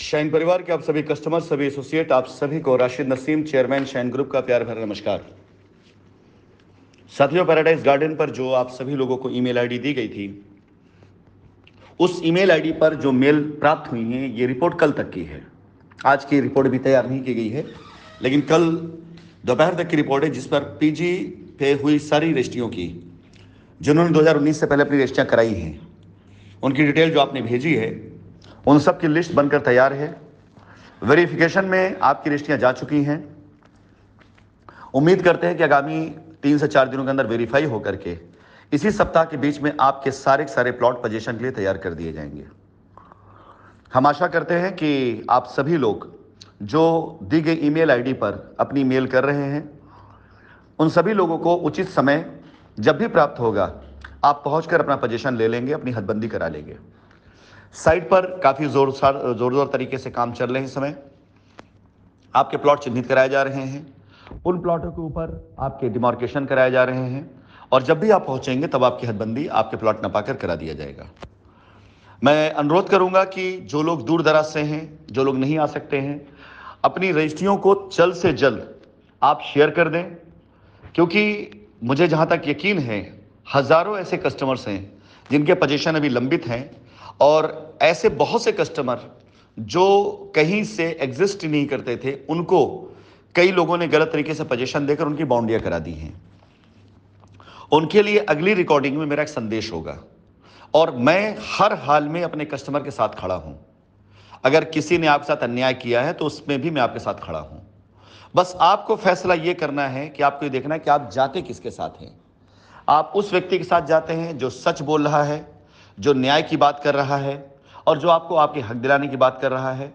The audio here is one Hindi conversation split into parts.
शैन परिवार के आप सभी कस्टमर सभी एसोसिएट आप सभी को राशिद नसीम चेयरमैन शैन ग्रुप का प्यार भरा नमस्कार साथियों पैराडाइज गार्डन पर जो आप सभी लोगों को ईमेल आईडी दी गई थी उस ईमेल आईडी पर जो मेल प्राप्त हुई है ये रिपोर्ट कल तक की है आज की रिपोर्ट भी तैयार नहीं की गई है लेकिन कल दोपहर तक की रिपोर्ट है जिस पर पीजी पे हुई सारी रजिस्ट्रियों की जिन्होंने 2019 से पहले अपनी रजिस्ट्रियाँ कराई हैं उनकी डिटेल जो आपने भेजी है उन सब की लिस्ट बनकर तैयार है वेरिफिकेशन में आपकी रिश्तियां जा चुकी हैं उम्मीद करते हैं कि आगामी तीन से चार दिनों के अंदर वेरीफाई होकर के इसी सप्ताह के बीच में आपके सारे सारे प्लॉट पोजीशन के लिए तैयार कर दिए जाएंगे हम आशा करते हैं कि आप सभी लोग जो दी गई ईमेल आईडी पर अपनी मेल कर रहे हैं उन सभी लोगों को उचित समय जब भी प्राप्त होगा आप पहुंचकर अपना पोजीशन ले लेंगे अपनी हदबंदी करा लेंगे साइट पर काफ़ी जोर जोर जोर तरीके से काम चल रहे हैं इस समय आपके प्लॉट चिन्हित कराए जा रहे हैं उन प्लॉटों के ऊपर आपके डिमार्केशन कराए जा रहे हैं और जब भी आप पहुंचेंगे तब आपकी हदबंदी आपके प्लॉट नपाकर करा दिया जाएगा मैं अनुरोध करूंगा कि जो लोग दूर दराज से हैं जो लोग नहीं आ सकते हैं अपनी रजिस्ट्रियों को जल्द से जल्द आप शेयर कर दें क्योंकि मुझे जहाँ तक यकीन है हज़ारों ऐसे कस्टमर्स हैं जिनके पोजीशन अभी लंबित हैं और ऐसे बहुत से कस्टमर जो कहीं से एग्जिस्ट नहीं करते थे उनको कई लोगों ने गलत तरीके से पजेशन देकर उनकी बाउंडियां करा दी हैं उनके लिए अगली रिकॉर्डिंग में मेरा एक संदेश होगा और मैं हर हाल में अपने कस्टमर के साथ खड़ा हूं अगर किसी ने आपके साथ अन्याय किया है तो उसमें भी मैं आपके साथ खड़ा हूं बस आपको फैसला ये करना है कि आपको ये देखना है कि आप जाते किसके साथ हैं आप उस व्यक्ति के साथ जाते हैं जो सच बोल रहा है जो न्याय की बात कर रहा है और जो आपको आपके हक दिलाने की बात कर रहा है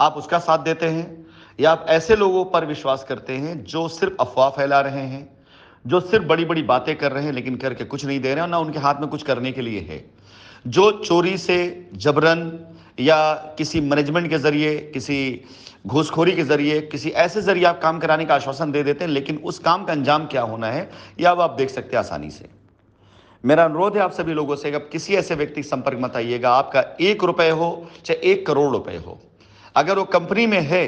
आप उसका साथ देते हैं या आप ऐसे लोगों पर विश्वास करते हैं जो सिर्फ अफवाह फैला रहे हैं जो सिर्फ बड़ी बड़ी बातें कर रहे हैं लेकिन करके कुछ नहीं दे रहे हैं और ना उनके हाथ में कुछ करने के लिए है जो चोरी से जबरन या किसी मैनेजमेंट के जरिए किसी घूसखोरी के जरिए किसी ऐसे जरिए आप काम कराने का आश्वासन दे देते हैं लेकिन उस काम का अंजाम क्या होना है यह अब आप देख सकते हैं आसानी से मेरा अनुरोध है आप सभी लोगों से अब किसी ऐसे व्यक्ति संपर्क मत आइएगा आपका एक रुपए हो चाहे एक करोड़ रुपए हो अगर वो कंपनी में है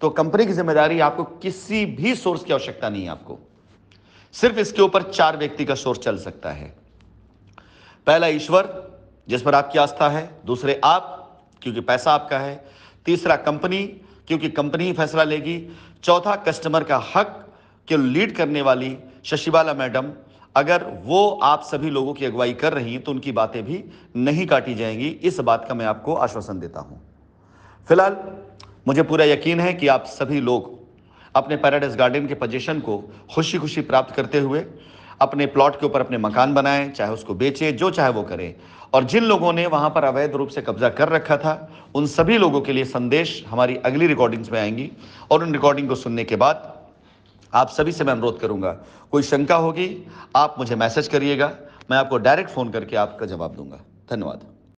तो कंपनी की जिम्मेदारी आपको किसी भी सोर्स की आवश्यकता नहीं है आपको सिर्फ इसके ऊपर चार व्यक्ति का सोर्स चल सकता है पहला ईश्वर जिस पर आपकी आस्था है दूसरे आप क्योंकि पैसा आपका है तीसरा कंपनी क्योंकि कंपनी ही फैसला लेगी चौथा कस्टमर का हक के लीड करने वाली शशिबाला मैडम अगर वो आप सभी लोगों की अगुवाई कर रही हैं तो उनकी बातें भी नहीं काटी जाएंगी इस बात का मैं आपको आश्वासन देता हूँ फिलहाल मुझे पूरा यकीन है कि आप सभी लोग अपने पैराडाइज गार्डन के पोजिशन को खुशी खुशी प्राप्त करते हुए अपने प्लॉट के ऊपर अपने मकान बनाएं चाहे उसको बेचें जो चाहे वो करें और जिन लोगों ने वहां पर अवैध रूप से कब्जा कर रखा था उन सभी लोगों के लिए संदेश हमारी अगली रिकॉर्डिंग्स में आएंगी और उन रिकॉर्डिंग को सुनने के बाद आप सभी से मैं अनुरोध करूंगा कोई शंका होगी आप मुझे मैसेज करिएगा मैं आपको डायरेक्ट फ़ोन करके आपका जवाब दूंगा धन्यवाद